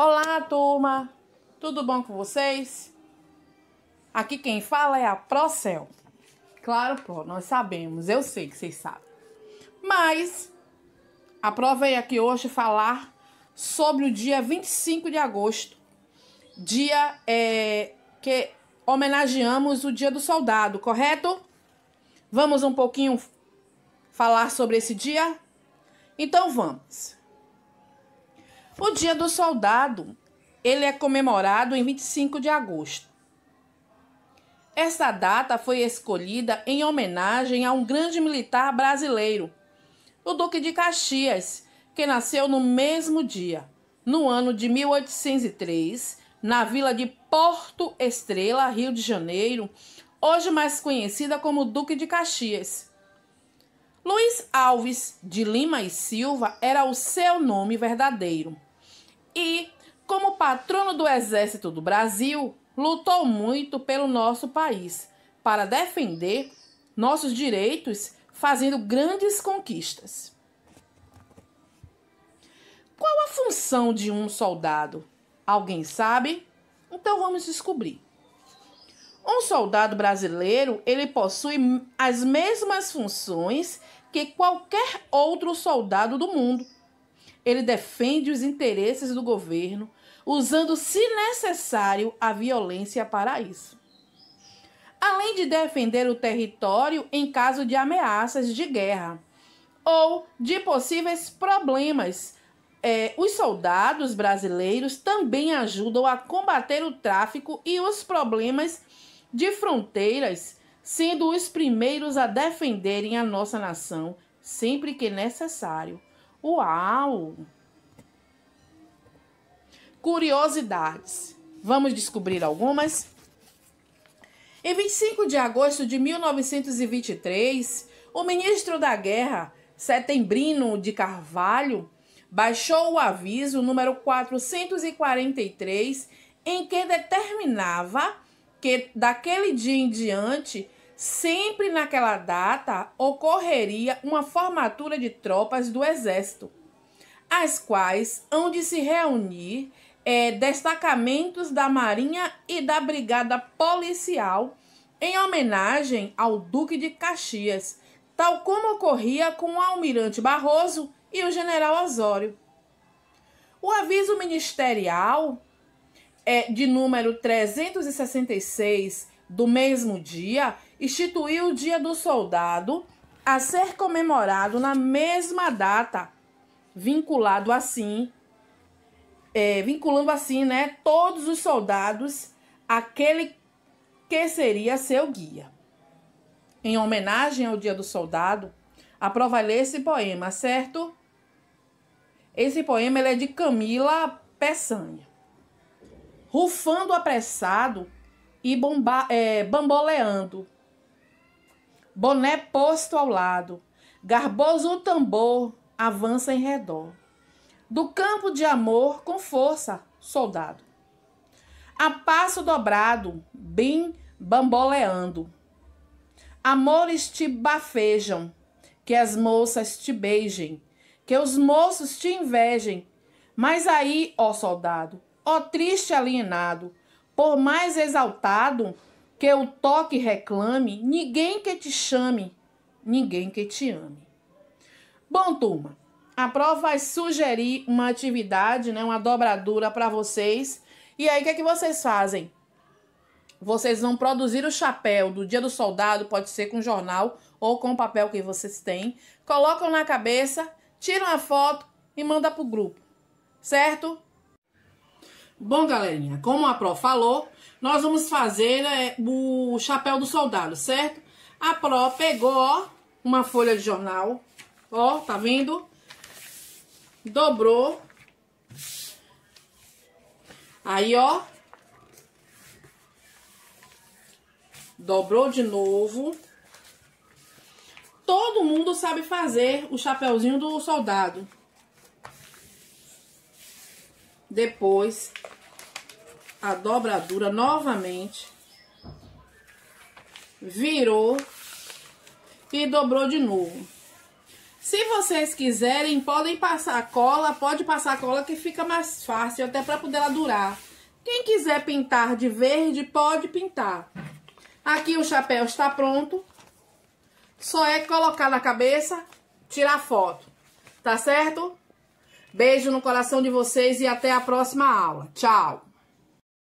Olá, turma! Tudo bom com vocês? Aqui quem fala é a Procel. Claro, Pro, nós sabemos, eu sei que vocês sabem. Mas a é aqui hoje falar sobre o dia 25 de agosto, dia é, que homenageamos o Dia do Soldado, correto? Vamos um pouquinho falar sobre esse dia? Então vamos. O Dia do Soldado, ele é comemorado em 25 de agosto. Essa data foi escolhida em homenagem a um grande militar brasileiro, o Duque de Caxias, que nasceu no mesmo dia, no ano de 1803, na vila de Porto Estrela, Rio de Janeiro, hoje mais conhecida como Duque de Caxias. Luiz Alves de Lima e Silva era o seu nome verdadeiro e, como patrono do Exército do Brasil, lutou muito pelo nosso país para defender nossos direitos, fazendo grandes conquistas. Qual a função de um soldado? Alguém sabe? Então vamos descobrir. Um soldado brasileiro, ele possui as mesmas funções que qualquer outro soldado do mundo ele defende os interesses do governo, usando, se necessário, a violência para isso. Além de defender o território em caso de ameaças de guerra ou de possíveis problemas, é, os soldados brasileiros também ajudam a combater o tráfico e os problemas de fronteiras, sendo os primeiros a defenderem a nossa nação sempre que necessário Uau! Curiosidades. Vamos descobrir algumas? Em 25 de agosto de 1923, o ministro da Guerra, Setembrino de Carvalho, baixou o aviso número 443 em que determinava que daquele dia em diante sempre naquela data ocorreria uma formatura de tropas do Exército, as quais hão de se reunir é, destacamentos da Marinha e da Brigada Policial em homenagem ao Duque de Caxias, tal como ocorria com o Almirante Barroso e o General Osório. O aviso ministerial é, de número 366 do mesmo dia, instituiu o Dia do Soldado a ser comemorado na mesma data, vinculado assim, é, vinculando assim, né, todos os soldados àquele que seria seu guia. Em homenagem ao Dia do Soldado, aprovalei esse poema, certo? Esse poema é de Camila Peçanha. Rufando apressado, e bomba, é, bamboleando. Boné posto ao lado, garboso o tambor avança em redor. Do campo de amor, com força, soldado. A passo dobrado, bem bamboleando. Amores te bafejam, que as moças te beijem, que os moços te invejem. Mas aí, ó soldado, ó triste alienado, por mais exaltado que o toque reclame, ninguém que te chame, ninguém que te ame. Bom, turma, a prova vai sugerir uma atividade, né, uma dobradura para vocês. E aí, o que, é que vocês fazem? Vocês vão produzir o chapéu do Dia do Soldado, pode ser com jornal ou com o papel que vocês têm. Colocam na cabeça, tiram a foto e manda para o grupo, certo? Bom, galerinha, como a Pro falou, nós vamos fazer né, o chapéu do soldado, certo? A Pro pegou, ó, uma folha de jornal, ó, tá vendo? Dobrou. Aí, ó. Dobrou de novo. Todo mundo sabe fazer o chapéuzinho do soldado, depois a dobradura novamente, virou e dobrou de novo. Se vocês quiserem, podem passar cola, pode passar cola que fica mais fácil, até para poder ela durar. Quem quiser pintar de verde, pode pintar. Aqui o chapéu está pronto. Só é colocar na cabeça, tirar foto. Tá certo? Beijo no coração de vocês e até a próxima aula. Tchau!